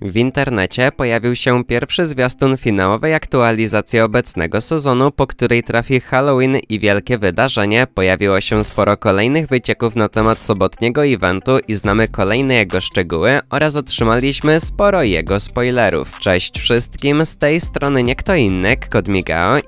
W internecie pojawił się pierwszy zwiastun finałowej aktualizacji obecnego sezonu, po której trafi Halloween i wielkie wydarzenie. Pojawiło się sporo kolejnych wycieków na temat sobotniego eventu i znamy kolejne jego szczegóły oraz otrzymaliśmy sporo jego spoilerów. Cześć wszystkim, z tej strony nie kto inny, Kod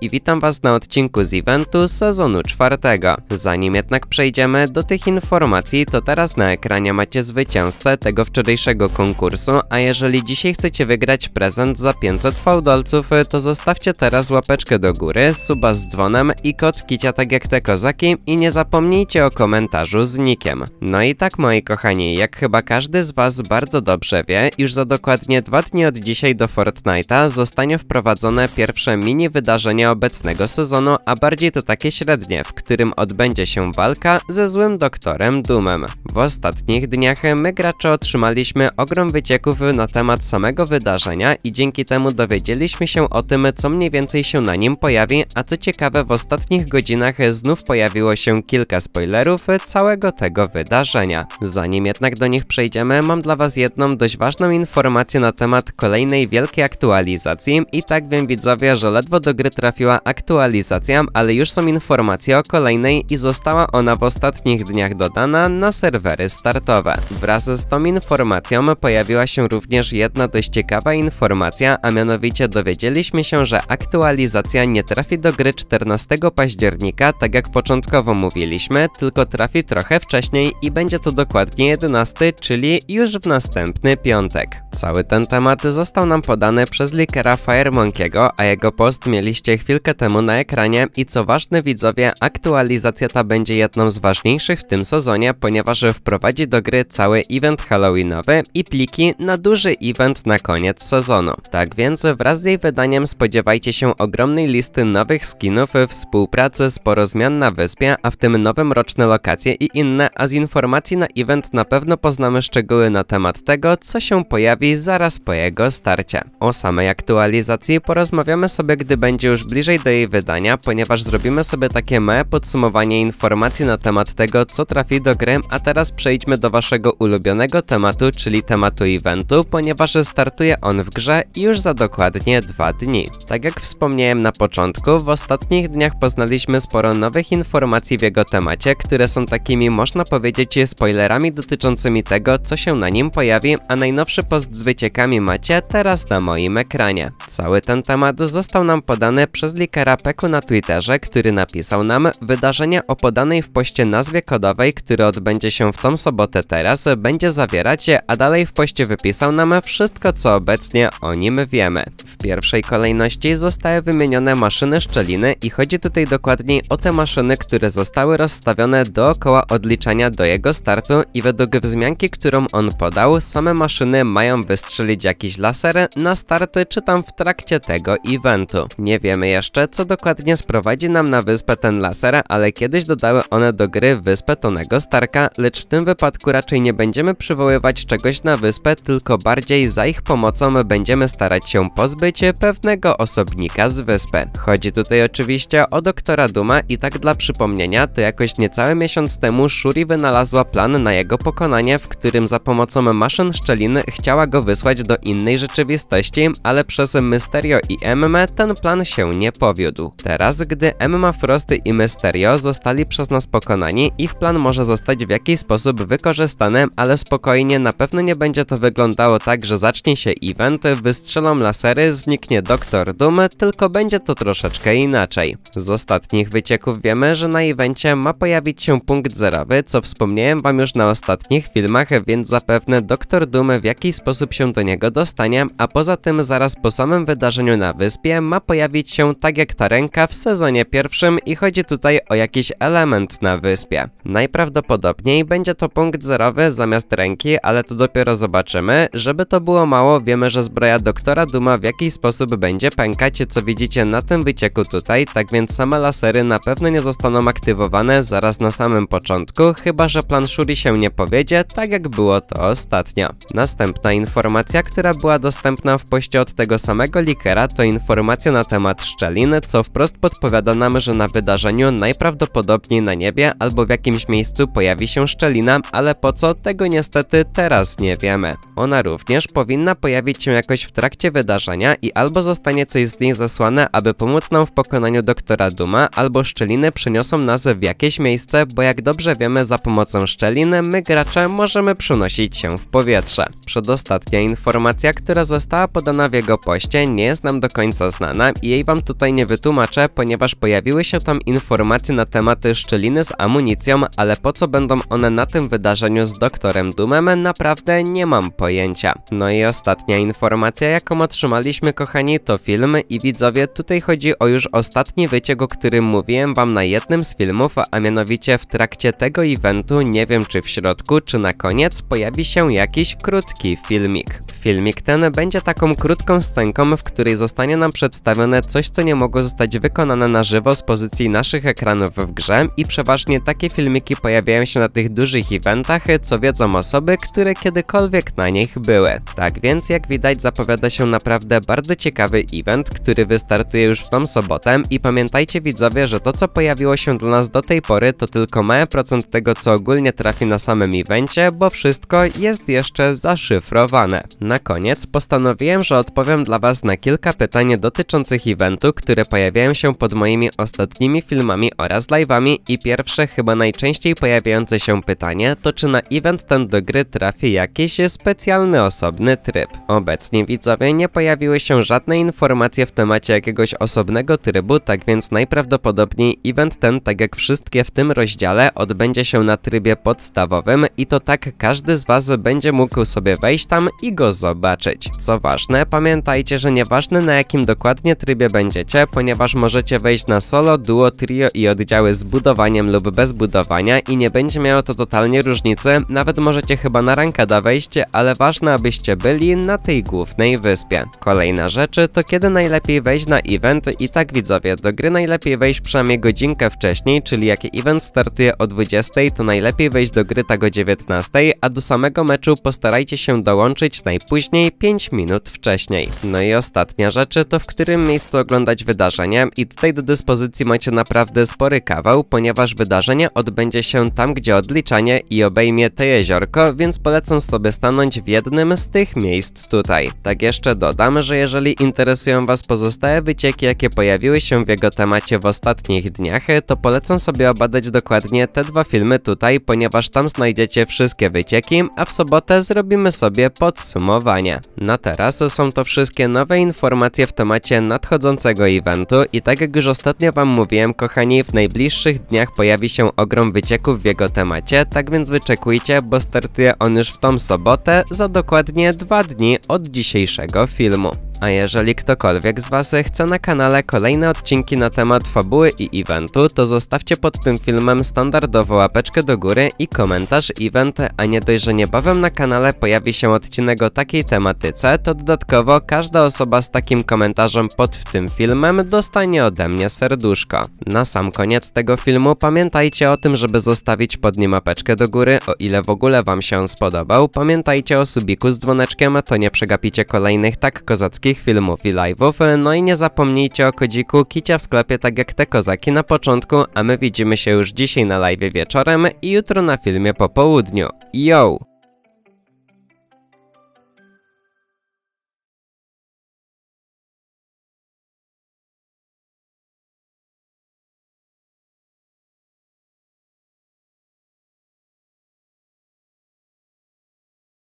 i witam was na odcinku z eventu sezonu czwartego. Zanim jednak przejdziemy do tych informacji, to teraz na ekranie macie zwycięzcę tego wczorajszego konkursu, a jeżeli jeżeli dzisiaj chcecie wygrać prezent za 500 fałdolców, to zostawcie teraz łapeczkę do góry, suba z dzwonem i kod kicia tak jak te kozaki i nie zapomnijcie o komentarzu z nikiem. No i tak moi kochani, jak chyba każdy z was bardzo dobrze wie, już za dokładnie dwa dni od dzisiaj do Fortnite'a zostanie wprowadzone pierwsze mini wydarzenie obecnego sezonu, a bardziej to takie średnie, w którym odbędzie się walka ze złym doktorem dumem. W ostatnich dniach my gracze otrzymaliśmy ogrom wycieków na temat temat samego wydarzenia i dzięki temu dowiedzieliśmy się o tym, co mniej więcej się na nim pojawi, a co ciekawe w ostatnich godzinach znów pojawiło się kilka spoilerów całego tego wydarzenia. Zanim jednak do nich przejdziemy, mam dla was jedną dość ważną informację na temat kolejnej wielkiej aktualizacji i tak wiem widzowie, że ledwo do gry trafiła aktualizacja, ale już są informacje o kolejnej i została ona w ostatnich dniach dodana na serwery startowe. Wraz z tą informacją pojawiła się również jedna dość ciekawa informacja, a mianowicie dowiedzieliśmy się, że aktualizacja nie trafi do gry 14 października, tak jak początkowo mówiliśmy, tylko trafi trochę wcześniej i będzie to dokładnie 11, czyli już w następny piątek. Cały ten temat został nam podany przez likera Firemonkiego, a jego post mieliście chwilkę temu na ekranie i co ważne widzowie, aktualizacja ta będzie jedną z ważniejszych w tym sezonie, ponieważ wprowadzi do gry cały event halloweenowy i pliki na duży event na koniec sezonu. Tak więc wraz z jej wydaniem spodziewajcie się ogromnej listy nowych skinów, współpracy, sporo zmian na wyspie, a w tym nowym roczne lokacje i inne, a z informacji na event na pewno poznamy szczegóły na temat tego, co się pojawi zaraz po jego starcie. O samej aktualizacji porozmawiamy sobie, gdy będzie już bliżej do jej wydania, ponieważ zrobimy sobie takie małe podsumowanie informacji na temat tego, co trafi do gry, a teraz przejdźmy do waszego ulubionego tematu, czyli tematu eventu, ponieważ chyba że startuje on w grze już za dokładnie dwa dni. Tak jak wspomniałem na początku, w ostatnich dniach poznaliśmy sporo nowych informacji w jego temacie, które są takimi można powiedzieć spoilerami dotyczącymi tego, co się na nim pojawi, a najnowszy post z wyciekami macie teraz na moim ekranie. Cały ten temat został nam podany przez likera Peku na Twitterze, który napisał nam wydarzenie o podanej w poście nazwie kodowej, które odbędzie się w tą sobotę teraz, będzie zawierać, a dalej w poście wypisał nam wszystko, co obecnie o nim wiemy. W pierwszej kolejności zostały wymienione maszyny szczeliny i chodzi tutaj dokładniej o te maszyny, które zostały rozstawione dookoła odliczania do jego startu i według wzmianki, którą on podał, same maszyny mają wystrzelić jakiś laser na starty czy tam w trakcie tego eventu. Nie wiemy jeszcze, co dokładnie sprowadzi nam na wyspę ten laser, ale kiedyś dodały one do gry wyspę Tonego Starka, lecz w tym wypadku raczej nie będziemy przywoływać czegoś na wyspę, tylko bardziej bardziej za ich pomocą będziemy starać się pozbyć pewnego osobnika z wyspy. Chodzi tutaj oczywiście o doktora Duma i tak dla przypomnienia, to jakoś niecały miesiąc temu Shuri wynalazła plan na jego pokonanie, w którym za pomocą maszyn szczelin chciała go wysłać do innej rzeczywistości, ale przez Mysterio i Emmę ten plan się nie powiódł. Teraz, gdy Emma Frosty i Mysterio zostali przez nas pokonani, ich plan może zostać w jakiś sposób wykorzystany, ale spokojnie na pewno nie będzie to wyglądało tak, że zacznie się event, wystrzelą lasery, zniknie Doktor Doom, tylko będzie to troszeczkę inaczej. Z ostatnich wycieków wiemy, że na evencie ma pojawić się punkt zerowy, co wspomniałem wam już na ostatnich filmach, więc zapewne Doktor Doom w jakiś sposób się do niego dostanie, a poza tym zaraz po samym wydarzeniu na wyspie ma pojawić się tak jak ta ręka w sezonie pierwszym i chodzi tutaj o jakiś element na wyspie. Najprawdopodobniej będzie to punkt zerowy zamiast ręki, ale to dopiero zobaczymy, żeby to było mało, wiemy, że zbroja doktora Duma w jakiś sposób będzie pękać, co widzicie na tym wycieku tutaj, tak więc same lasery na pewno nie zostaną aktywowane zaraz na samym początku, chyba że plan Shuri się nie powiedzie, tak jak było to ostatnio. Następna informacja, która była dostępna w poście od tego samego likera, to informacja na temat szczelin, co wprost podpowiada nam, że na wydarzeniu najprawdopodobniej na niebie albo w jakimś miejscu pojawi się szczelina, ale po co, tego niestety teraz nie wiemy. Ona również również powinna pojawić się jakoś w trakcie wydarzenia i albo zostanie coś z niej zasłane, aby pomóc nam w pokonaniu doktora Duma, albo szczeliny przeniosą nas w jakieś miejsce, bo jak dobrze wiemy za pomocą szczeliny my gracze możemy przenosić się w powietrze. Przedostatnia informacja, która została podana w jego poście nie jest nam do końca znana i jej wam tutaj nie wytłumaczę, ponieważ pojawiły się tam informacje na tematy szczeliny z amunicją, ale po co będą one na tym wydarzeniu z doktorem Dumem naprawdę nie mam pojęcia. No i ostatnia informacja, jaką otrzymaliśmy kochani, to film i widzowie, tutaj chodzi o już ostatni wyciek, o którym mówiłem wam na jednym z filmów, a mianowicie w trakcie tego eventu, nie wiem czy w środku, czy na koniec, pojawi się jakiś krótki filmik. Filmik ten będzie taką krótką scenką, w której zostanie nam przedstawione coś, co nie mogło zostać wykonane na żywo z pozycji naszych ekranów w grze i przeważnie takie filmiki pojawiają się na tych dużych eventach, co wiedzą osoby, które kiedykolwiek na nich były. Tak więc jak widać zapowiada się naprawdę bardzo ciekawy event, który wystartuje już w tą sobotę i pamiętajcie widzowie, że to co pojawiło się dla nas do tej pory to tylko mały procent tego co ogólnie trafi na samym evencie, bo wszystko jest jeszcze zaszyfrowane. Na koniec postanowiłem, że odpowiem dla was na kilka pytań dotyczących eventu, które pojawiają się pod moimi ostatnimi filmami oraz live'ami i pierwsze chyba najczęściej pojawiające się pytanie to czy na event ten do gry trafi jakiś specjalny osoba osobny tryb. Obecnie widzowie nie pojawiły się żadne informacje w temacie jakiegoś osobnego trybu, tak więc najprawdopodobniej event ten, tak jak wszystkie w tym rozdziale, odbędzie się na trybie podstawowym i to tak każdy z Was będzie mógł sobie wejść tam i go zobaczyć. Co ważne, pamiętajcie, że nieważne na jakim dokładnie trybie będziecie, ponieważ możecie wejść na solo, duo, trio i oddziały z budowaniem lub bez budowania i nie będzie miało to totalnie różnicy, nawet możecie chyba na rankada wejść, ale ważne, abyście byli na tej głównej wyspie. Kolejna rzecz to kiedy najlepiej wejść na event i tak widzowie, do gry najlepiej wejść przynajmniej godzinkę wcześniej, czyli jak event startuje o 20, to najlepiej wejść do gry tak o 19, a do samego meczu postarajcie się dołączyć najpóźniej 5 minut wcześniej. No i ostatnia rzecz to w którym miejscu oglądać wydarzenie i tutaj do dyspozycji macie naprawdę spory kawał, ponieważ wydarzenie odbędzie się tam, gdzie odliczanie i obejmie te jeziorko, więc polecam sobie stanąć w jednym z tych miejsc tutaj. Tak jeszcze dodam, że jeżeli interesują Was pozostałe wycieki, jakie pojawiły się w jego temacie w ostatnich dniach, to polecam sobie obadać dokładnie te dwa filmy tutaj, ponieważ tam znajdziecie wszystkie wycieki, a w sobotę zrobimy sobie podsumowanie. Na no teraz są to wszystkie nowe informacje w temacie nadchodzącego eventu i tak jak już ostatnio Wam mówiłem, kochani, w najbliższych dniach pojawi się ogrom wycieków w jego temacie, tak więc wyczekujcie, bo startuje on już w tą sobotę za dokładnie dwa dni od dzisiejszego filmu. A jeżeli ktokolwiek z Was chce na kanale kolejne odcinki na temat fabuły i eventu, to zostawcie pod tym filmem standardowo łapeczkę do góry i komentarz event, a nie dość, że niebawem na kanale pojawi się odcinek o takiej tematyce, to dodatkowo każda osoba z takim komentarzem pod tym filmem dostanie ode mnie serduszko. Na sam koniec tego filmu pamiętajcie o tym, żeby zostawić pod nim łapeczkę do góry, o ile w ogóle Wam się on spodobał. Pamiętajcie o subiku z dzwoneczkiem, to nie przegapicie kolejnych tak kozackich wszystkich filmów i live'ów, no i nie zapomnijcie o kodziku Kicia w sklepie tak jak te kozaki na początku, a my widzimy się już dzisiaj na live wieczorem i jutro na filmie po południu. Yo!